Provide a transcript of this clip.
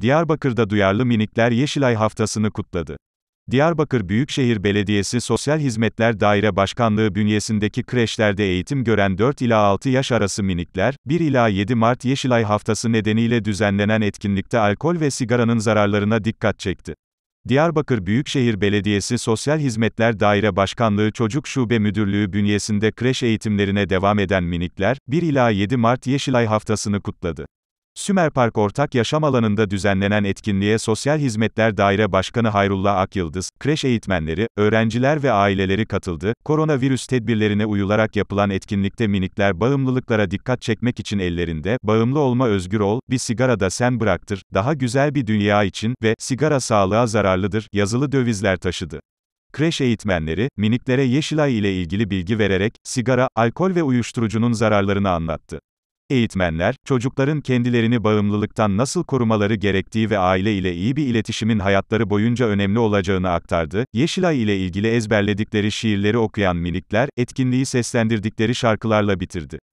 Diyarbakır'da duyarlı minikler Yeşilay haftasını kutladı. Diyarbakır Büyükşehir Belediyesi Sosyal Hizmetler Daire Başkanlığı bünyesindeki kreşlerde eğitim gören 4 ila 6 yaş arası minikler, 1 ila 7 Mart Yeşilay Haftası nedeniyle düzenlenen etkinlikte alkol ve sigaranın zararlarına dikkat çekti. Diyarbakır Büyükşehir Belediyesi Sosyal Hizmetler Daire Başkanlığı Çocuk Şube Müdürlüğü bünyesinde kreş eğitimlerine devam eden minikler, 1 ila 7 Mart Yeşilay Haftasını kutladı. Park Ortak Yaşam Alanı'nda düzenlenen etkinliğe Sosyal Hizmetler Daire Başkanı Hayrullah Akyıldız, kreş eğitmenleri, öğrenciler ve aileleri katıldı. Koronavirüs tedbirlerine uyularak yapılan etkinlikte minikler bağımlılıklara dikkat çekmek için ellerinde "Bağımlı olma özgür ol, bir sigara da sen bıraktır, daha güzel bir dünya için" ve "Sigara sağlığa zararlıdır" yazılı dövizler taşıdı. Kreş eğitmenleri, miniklere Yeşilay ile ilgili bilgi vererek, sigara, alkol ve uyuşturucunun zararlarını anlattı. Eğitmenler, çocukların kendilerini bağımlılıktan nasıl korumaları gerektiği ve aile ile iyi bir iletişimin hayatları boyunca önemli olacağını aktardı. Yeşilay ile ilgili ezberledikleri şiirleri okuyan minikler, etkinliği seslendirdikleri şarkılarla bitirdi.